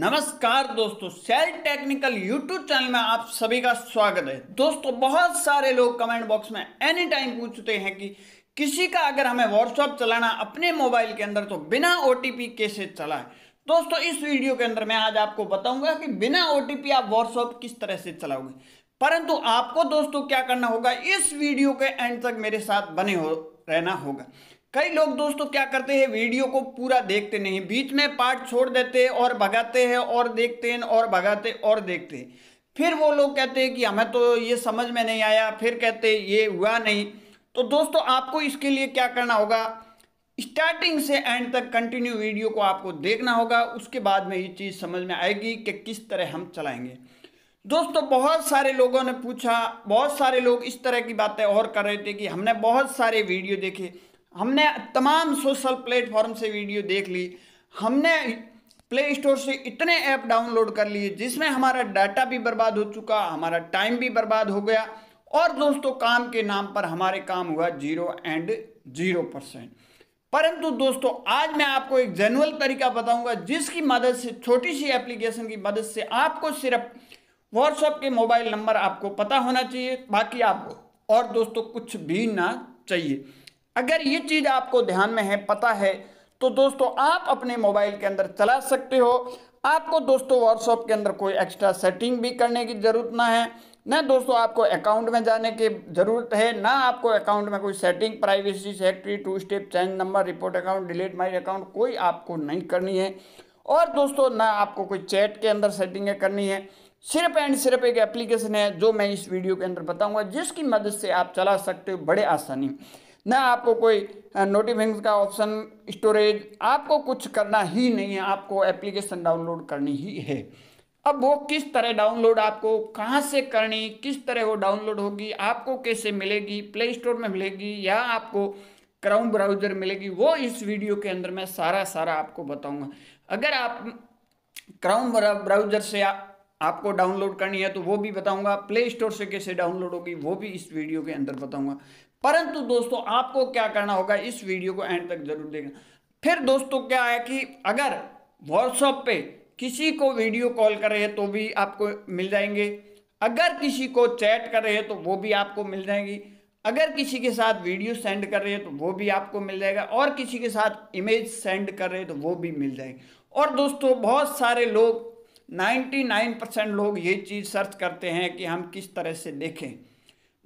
नमस्कार दोस्तों cell technical YouTube channel में आप सभी का स्वागत है दोस्तों बहुत सारे लोग कमेंट बॉक्स में एनी टाइम पूछते हैं कि किसी का अगर हमें व्हाट्सअप चलाना अपने मोबाइल के अंदर तो बिना ओ कैसे चलाए दोस्तों इस वीडियो के अंदर मैं आज आपको बताऊंगा कि बिना ओ आप व्हाट्सअप किस तरह से चलाओगे परंतु आपको दोस्तों क्या करना होगा इस वीडियो के एंड तक मेरे साथ बने हो रहना होगा कई लोग दोस्तों तो क्या करते हैं वीडियो को पूरा देखते नहीं बीच में पार्ट छोड़ देते हैं और भगाते हैं और देखते हैं और भगाते और देखते हैं फिर वो लोग कहते हैं कि हमें तो ये समझ में नहीं आया फिर कहते ये हुआ नहीं तो दोस्तों आपको इसके लिए क्या करना होगा स्टार्टिंग से एंड तक कंटिन्यू वीडियो को आपको देखना होगा उसके बाद में ये चीज़ समझ में आएगी कि किस तरह हम चलाएंगे दोस्तों बहुत सारे लोगों ने पूछा बहुत सारे लोग इस तरह की बातें और कर रहे थे कि हमने बहुत सारे वीडियो देखे हमने तमाम सोशल प्लेटफॉर्म से वीडियो देख ली हमने प्ले स्टोर से इतने ऐप डाउनलोड कर लिए जिसमें हमारा डाटा भी बर्बाद हो चुका हमारा टाइम भी बर्बाद हो गया और दोस्तों काम के नाम पर हमारे काम हुआ जीरो एंड जीरो परसेंट परंतु दोस्तों आज मैं आपको एक जनरल तरीका बताऊंगा जिसकी मदद से छोटी सी एप्लीकेशन की मदद से आपको सिर्फ व्हाट्सएप के मोबाइल नंबर आपको पता होना चाहिए बाकी आपको और दोस्तों कुछ भी ना चाहिए अगर ये चीज़ आपको ध्यान में है पता है तो दोस्तों आप अपने मोबाइल के अंदर चला सकते हो आपको दोस्तों व्हाट्सएप के अंदर कोई एक्स्ट्रा सेटिंग भी करने की ज़रूरत ना है ना दोस्तों आपको अकाउंट में जाने की ज़रूरत है ना आपको अकाउंट में कोई setting privacy security two step change number report account delete my account कोई आपको नहीं करनी है और दोस्तों ना आपको कोई चैट के अंदर सेटिंग करनी है सिर्फ एंड सिर्फ एक एप्लीकेशन है जो मैं इस वीडियो के अंदर बताऊंगा जिसकी मदद से आप चला सकते हो बड़े आसानी ना आपको कोई नोटिफिकेशन का ऑप्शन स्टोरेज आपको कुछ करना ही नहीं है आपको एप्लीकेशन डाउनलोड करनी ही है अब वो किस तरह डाउनलोड आपको कहाँ से करनी किस तरह वो डाउनलोड होगी आपको कैसे मिलेगी प्ले स्टोर में मिलेगी या आपको क्राउन ब्राउजर मिलेगी वो इस वीडियो के अंदर मैं सारा सारा आपको बताऊंगा अगर आप क्राउन ब्राउजर से आ, आपको डाउनलोड करनी है तो वो भी बताऊंगा प्ले स्टोर से कैसे डाउनलोड होगी वो भी इस वीडियो के अंदर बताऊंगा परंतु दोस्तों आपको क्या करना होगा इस वीडियो को एंड तक जरूर देखना फिर दोस्तों क्या है कि अगर व्हाट्सअप पे किसी को वीडियो कॉल कर रहे हैं तो भी आपको मिल जाएंगे अगर किसी को चैट कर रहे हैं तो वो भी आपको मिल जाएंगी अगर किसी के साथ वीडियो सेंड कर रहे हैं तो वो भी आपको मिल जाएगा और किसी के साथ इमेज सेंड कर रहे हैं तो वो भी मिल जाएगी और दोस्तों बहुत सारे लोग 99 परसेंट लोग ये चीज़ सर्च करते हैं कि हम किस तरह से देखें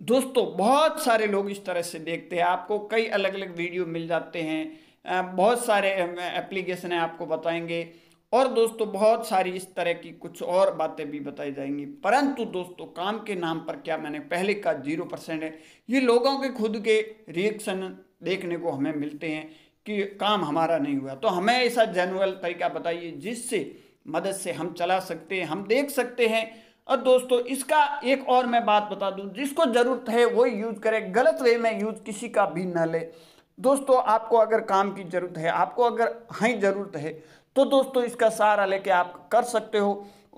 दोस्तों बहुत सारे लोग इस तरह से देखते हैं आपको कई अलग अलग वीडियो मिल जाते हैं बहुत सारे एप्लीकेशन है आपको बताएंगे और दोस्तों बहुत सारी इस तरह की कुछ और बातें भी बताई जाएंगी परंतु दोस्तों काम के नाम पर क्या मैंने पहले कहा जीरो परसेंट है ये लोगों के खुद के रिएक्शन देखने को हमें मिलते हैं कि काम हमारा नहीं हुआ तो हमें ऐसा जनरल तरीका बताइए जिससे मदद से हम चला सकते हैं हम देख सकते हैं और दोस्तों इसका एक और मैं बात बता दूं जिसको ज़रूरत है वो यूज़ करे गलत वे में यूज़ किसी का भी ना ले दोस्तों आपको अगर काम की ज़रूरत है आपको अगर हई ज़रूरत है तो दोस्तों इसका सहारा लेके आप कर सकते हो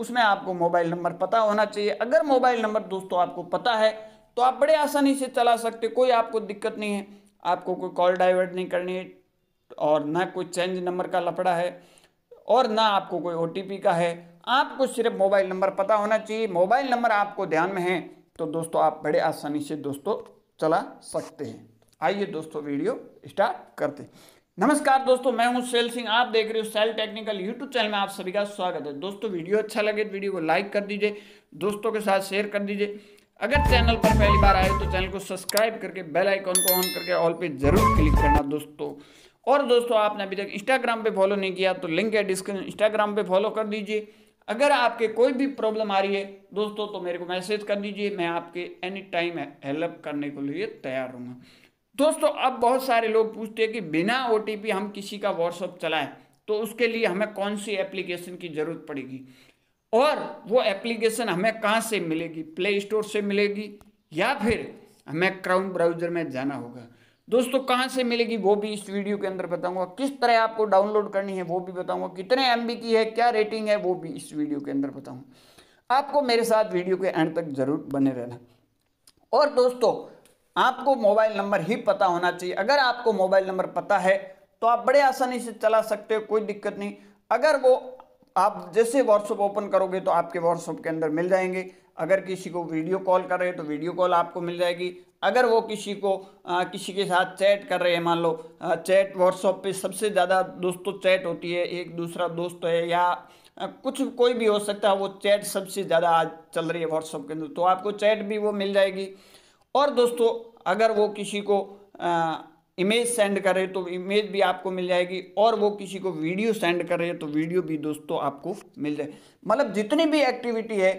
उसमें आपको मोबाइल नंबर पता होना चाहिए अगर मोबाइल नंबर दोस्तों आपको पता है तो आप बड़े आसानी से चला सकते कोई आपको दिक्कत नहीं है आपको कोई कॉल डाइवर्ट नहीं करनी है और ना कोई चेंज नंबर का लफड़ा है और ना आपको कोई ओ का है आपको सिर्फ मोबाइल नंबर पता होना चाहिए मोबाइल नंबर आपको ध्यान में है तो दोस्तों आप बड़े आसानी से दोस्तों चला सकते हैं आइए दोस्तों वीडियो स्टार्ट करते हैं नमस्कार दोस्तों मैं हूं सेल सिंह आप देख रहे हो सेल टेक्निकल यूट्यूब चैनल में आप सभी का स्वागत है दोस्तों वीडियो अच्छा लगे तो वीडियो को लाइक कर दीजिए दोस्तों के साथ शेयर कर दीजिए अगर चैनल पर पहली बार आए तो चैनल को सब्सक्राइब करके बेल आइकॉन को ऑन करके ऑल पे जरूर क्लिक करना दोस्तों और दोस्तों आपने अभी तक इंस्टाग्राम पे फॉलो नहीं किया तो लिंक है डिस्क्रिप्शन इंस्टाग्राम पे फॉलो कर दीजिए अगर आपके कोई भी प्रॉब्लम आ रही है दोस्तों तो मेरे को मैसेज कर दीजिए मैं आपके एनी टाइम हेल्प करने के लिए तैयार रहूँगा दोस्तों अब बहुत सारे लोग पूछते हैं कि बिना ओ हम किसी का व्हाट्सअप चलाएं तो उसके लिए हमें कौन सी एप्लीकेशन की ज़रूरत पड़ेगी और वो एप्लीकेशन हमें कहाँ से मिलेगी प्ले स्टोर से मिलेगी या फिर हमें क्राउन ब्राउजर में जाना होगा दोस्तों कहाँ से मिलेगी वो भी इस वीडियो के अंदर बताऊंगा किस तरह आपको डाउनलोड करनी है वो भी बताऊंगा कितने एम की है क्या रेटिंग है वो भी इस वीडियो के अंदर बताऊंगा आपको मेरे साथ वीडियो के एंड तक जरूर बने रहना और दोस्तों आपको मोबाइल नंबर ही पता होना चाहिए अगर आपको मोबाइल नंबर पता है तो आप बड़े आसानी से चला सकते हो कोई दिक्कत नहीं अगर वो आप जैसे व्हाट्सअप ओपन करोगे तो आपके व्हाट्सअप के अंदर मिल जाएंगे अगर किसी को वीडियो कॉल कर रहे हो तो वीडियो कॉल आपको मिल जाएगी अगर वो किसी को आ, किसी के साथ चैट कर रहे हैं मान लो चैट व्हाट्सअप पे सबसे ज़्यादा दोस्तों तो चैट होती है एक दूसरा दोस्त है या कुछ कोई भी हो सकता है वो चैट सबसे ज़्यादा आज चल रही है व्हाट्सअप के अंदर तो आपको चैट भी वो मिल जाएगी और दोस्तों अगर वो किसी को आ, इमेज सेंड कर रहे तो इमेज भी आपको मिल जाएगी और वो किसी को वीडियो सेंड कर रहे तो वीडियो भी दोस्तों आपको मिल जाए मतलब जितनी भी एक्टिविटी है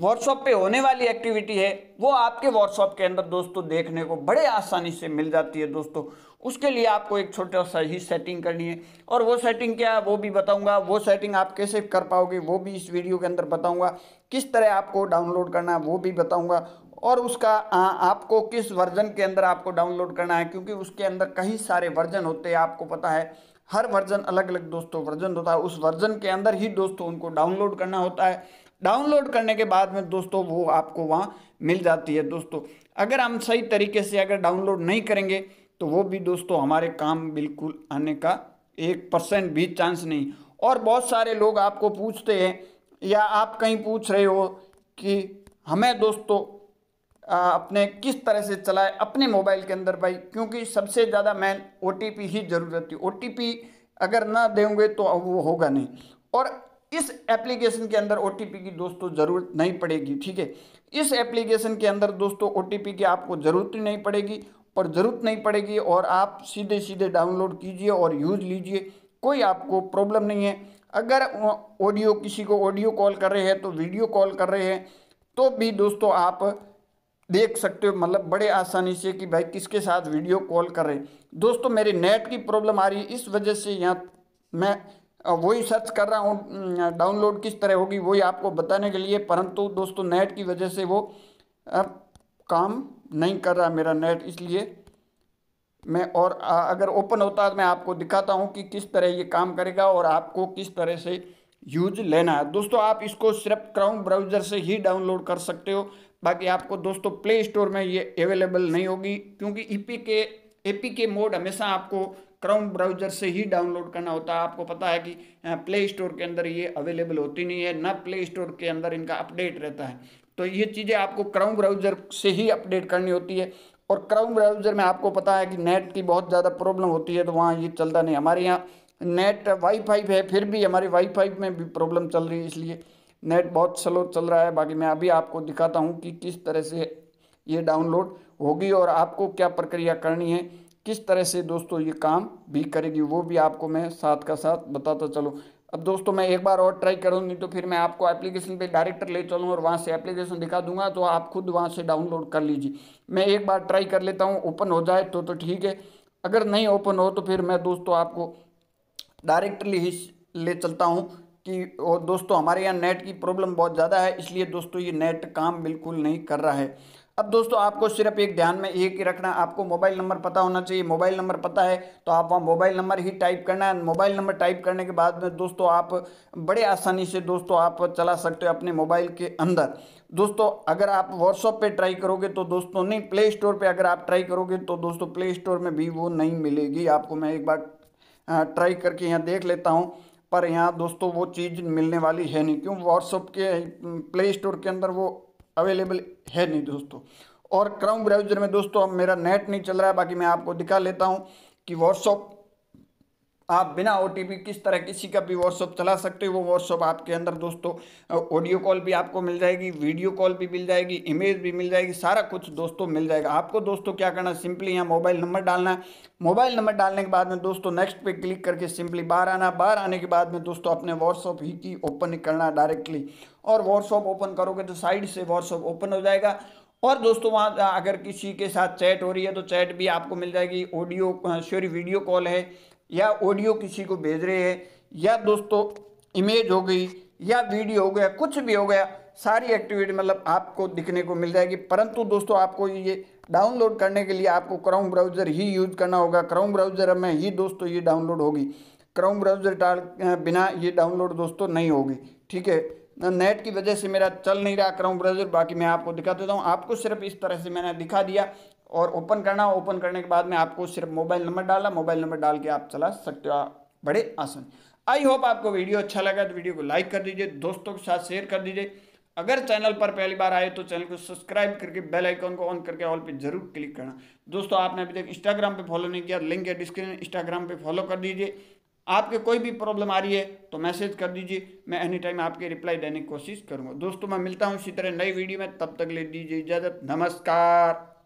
वर्कशॉप पे होने वाली एक्टिविटी है वो आपके वर्कशॉप के अंदर दोस्तों देखने को बड़े आसानी से मिल जाती है दोस्तों उसके लिए आपको एक छोटा सा ही सेटिंग करनी है और वो सेटिंग क्या है वो भी बताऊंगा वो सेटिंग आप कैसे कर पाओगे वो भी इस वीडियो के अंदर बताऊंगा किस तरह आपको डाउनलोड करना है वो भी बताऊंगा और उसका आ, आपको किस वर्जन के अंदर आपको डाउनलोड करना है क्योंकि उसके अंदर कई सारे वर्जन होते हैं आपको पता है हर वर्जन अलग अलग दोस्तों वर्जन होता है उस वर्जन के अंदर ही दोस्तों उनको डाउनलोड करना होता है डाउनलोड करने के बाद में दोस्तों वो आपको वहाँ मिल जाती है दोस्तों अगर हम सही तरीके से अगर डाउनलोड नहीं करेंगे तो वो भी दोस्तों हमारे काम बिल्कुल आने का एक परसेंट भी चांस नहीं और बहुत सारे लोग आपको पूछते हैं या आप कहीं पूछ रहे हो कि हमें दोस्तों अपने किस तरह से चलाए अपने मोबाइल के अंदर भाई क्योंकि सबसे ज़्यादा मैन ओ ही ज़रूरत है ओ अगर ना देंगे तो वो होगा नहीं और इस एप्लीकेशन के अंदर ओ की दोस्तों ज़रूरत नहीं पड़ेगी ठीक है इस एप्लीकेशन के अंदर दोस्तों ओ की आपको ज़रूरत ही नहीं पड़ेगी और ज़रूरत नहीं पड़ेगी और आप सीधे सीधे डाउनलोड कीजिए और यूज़ लीजिए कोई आपको प्रॉब्लम नहीं है अगर ऑडियो किसी को ऑडियो कॉल कर रहे हैं तो वीडियो कॉल कर रहे हैं तो भी दोस्तों आप देख सकते हो मतलब बड़े आसानी से कि भाई किसके साथ वीडियो कॉल कर रहे हैं दोस्तों मेरे नेट की प्रॉब्लम आ रही है इस वजह से यहाँ मैं वही सर्च कर रहा हूँ डाउनलोड किस तरह होगी वही आपको बताने के लिए परंतु दोस्तों नेट की वजह से वो अब काम नहीं कर रहा मेरा नेट इसलिए मैं और अगर ओपन होता तो मैं आपको दिखाता हूँ कि किस तरह ये काम करेगा और आपको किस तरह से यूज लेना है दोस्तों आप इसको सिर्फ क्राउन ब्राउज़र से ही डाउनलोड कर सकते हो बाकी आपको दोस्तों प्ले स्टोर में ये अवेलेबल नहीं होगी क्योंकि ई के ए के मोड हमेशा आपको क्रोम ब्राउजर से ही डाउनलोड करना होता है आपको पता है कि प्ले स्टोर के अंदर ये अवेलेबल होती नहीं है ना प्ले स्टोर के अंदर इनका अपडेट रहता है तो ये चीज़ें आपको क्रोम ब्राउजर से ही अपडेट करनी होती है और क्रोम ब्राउजर में आपको पता है कि नेट की बहुत ज़्यादा प्रॉब्लम होती है तो वहाँ ये चलता नहीं हमारे यहाँ नेट वाईफाई है फिर भी हमारी वाईफाई में भी प्रॉब्लम चल रही है इसलिए नेट बहुत स्लो चल रहा है बाकी मैं अभी आपको दिखाता हूँ कि किस तरह से ये डाउनलोड होगी और आपको क्या प्रक्रिया करनी है किस तरह से दोस्तों ये काम भी करेगी वो भी आपको मैं साथ का साथ बताता चलूँ अब दोस्तों मैं एक बार और ट्राई करूँ नहीं तो फिर मैं आपको एप्लीकेशन पे डायरेक्टर ले चलूँ और वहाँ से एप्लीकेशन दिखा दूंगा तो आप खुद वहाँ से डाउनलोड कर लीजिए मैं एक बार ट्राई कर लेता हूँ ओपन हो जाए तो तो ठीक है अगर नहीं ओपन हो तो फिर मैं दोस्तों आपको डायरेक्टली ही ले चलता हूँ कि और दोस्तों हमारे यहाँ नेट की प्रॉब्लम बहुत ज़्यादा है इसलिए दोस्तों ये नेट काम बिल्कुल नहीं कर रहा है अब दोस्तों आपको सिर्फ एक ध्यान में एक ही रखना आपको मोबाइल नंबर पता होना चाहिए मोबाइल नंबर पता है तो आप वहाँ मोबाइल नंबर ही टाइप करना है मोबाइल नंबर टाइप करने के बाद में दोस्तों आप बड़े आसानी से दोस्तों आप चला सकते हो अपने मोबाइल के अंदर दोस्तों अगर आप व्हाट्सअप पे ट्राई करोगे तो दोस्तों नहीं प्ले स्टोर पर अगर आप ट्राई करोगे तो दोस्तों प्ले स्टोर में भी वो नहीं मिलेगी आपको मैं एक बार ट्राई करके यहाँ देख लेता हूँ पर यहाँ दोस्तों वो चीज़ मिलने वाली है नहीं क्यों व्हाट्सअप के प्ले स्टोर के अंदर वो अवेलेबल है नहीं दोस्तों और क्रम ब्राउजर में दोस्तों अब मेरा नेट नहीं चल रहा है बाकी मैं आपको दिखा लेता हूँ कि व्हाट्सअप आप बिना ओ किस तरह किसी का भी व्हाट्सअप चला सकते हो वो व्हाट्सअप आपके अंदर दोस्तों ऑडियो कॉल भी आपको मिल जाएगी वीडियो कॉल भी मिल जाएगी इमेज भी मिल जाएगी सारा कुछ दोस्तों मिल जाएगा आपको दोस्तों क्या करना है सिंपली यहाँ मोबाइल नंबर डालना है मोबाइल नंबर डालने के बाद में दोस्तों नेक्स्ट पे क्लिक करके सिंपली बाहर आना बाहर आने के बाद में दोस्तों अपने व्हाट्सअप ही की ओपन करना डायरेक्टली और व्हाट्सअप ओपन करोगे तो साइड से व्हाट्सअप ओपन हो जाएगा और दोस्तों वहाँ अगर किसी के साथ चैट हो रही है तो चैट भी आपको मिल जाएगी ऑडियो सॉरी वीडियो कॉल है या ऑडियो किसी को भेज रहे हैं या दोस्तों इमेज हो गई या वीडियो हो गया कुछ भी हो गया सारी एक्टिविटी मतलब आपको दिखने को मिल जाएगी परंतु दोस्तों आपको ये डाउनलोड करने के लिए आपको क्रोम ब्राउज़र ही यूज़ करना होगा क्रोम ब्राउज़र में ही दोस्तों ये डाउनलोड होगी क्रोम ब्राउज़र डाल बिना ये डाउनलोड दोस्तों नहीं होगी ठीक है नेट की वजह से मेरा चल नहीं रहा क्रोम ब्राउज़र बाकी मैं आपको दिखा देता हूँ आपको सिर्फ इस तरह से मैंने दिखा दिया और ओपन करना ओपन करने के बाद में आपको सिर्फ मोबाइल नंबर डाला मोबाइल नंबर डाल के आप चला सकते हो बड़े आसान आई होप आपको वीडियो अच्छा लगा तो वीडियो को लाइक कर दीजिए दोस्तों के साथ शेयर कर दीजिए अगर चैनल पर पहली बार आए तो चैनल को सब्सक्राइब करके बेल आइकन को ऑन करके ऑल पे जरूर क्लिक करना दोस्तों आपने अभी तक इंस्टाग्राम पे फॉलो नहीं किया लिंक है डिस्क्रिप्शन इंस्टाग्राम पे फॉलो कर दीजिए आपके कोई भी प्रॉब्लम आ रही है तो मैसेज कर दीजिए मैं एनी टाइम आपके रिप्लाई देने की कोशिश करूंगा दोस्तों मैं मिलता हूँ इसी तरह नई वीडियो में तब तक ले दीजिए इजाज़त नमस्कार